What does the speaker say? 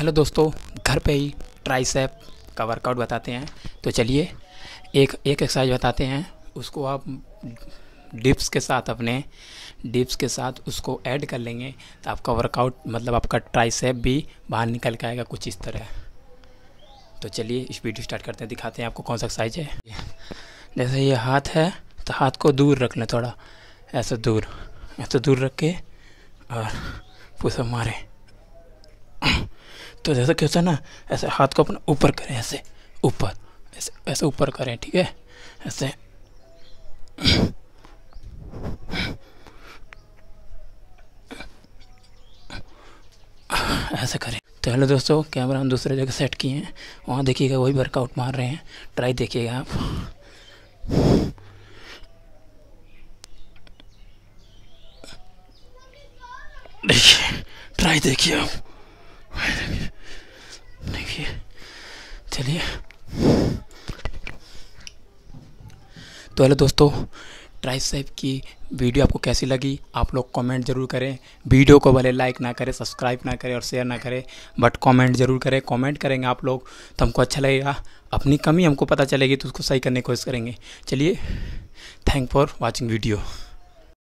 hello दोस्तों घर पे ही ट्राइसेप का वर्कआउट बताते हैं तो चलिए एक एक एक्सरसाइज बताते हैं उसको आप डिप्स के साथ अपने डिप्स के साथ उसको ऐड कर लेंगे तो आपका वर्कआउट मतलब आपका ट्राइसेप भी बाहर निकल के आएगा कुछ इस तरह तो चलिए इस वीडियो स्टार्ट करते हैं दिखाते हैं आपको कौन सा एक्सरसाइज है जैसे ये हाथ है तो हाथ को दूर रख लें थोड़ा ऐसे दूर ऐसे दूर रख के और पूछ मारें तो जैसा कैसे ना ऐसे हाथ को अपना ऊपर करें ऐसे ऊपर ऐसे ऐसे ऊपर करें ठीक है ऐसे ऐसे करें तो हेलो दोस्तों कैमरा हम दूसरे जगह सेट किए हैं वहाँ देखिएगा वही वर्कआउट मार रहे हैं ट्राई देखिएगा आप देखिए ट्राई देखिए आप चलिए तो हेलो दोस्तों ट्राइस साहब की वीडियो आपको कैसी लगी आप लोग कमेंट ज़रूर करें वीडियो को भले लाइक ना करें सब्सक्राइब ना करें और शेयर ना करें बट कमेंट ज़रूर करें कमेंट करेंगे आप लोग तो हमको अच्छा लगेगा अपनी कमी हमको पता चलेगी तो उसको सही करने की कोशिश करेंगे चलिए थैंक फॉर वॉचिंग वीडियो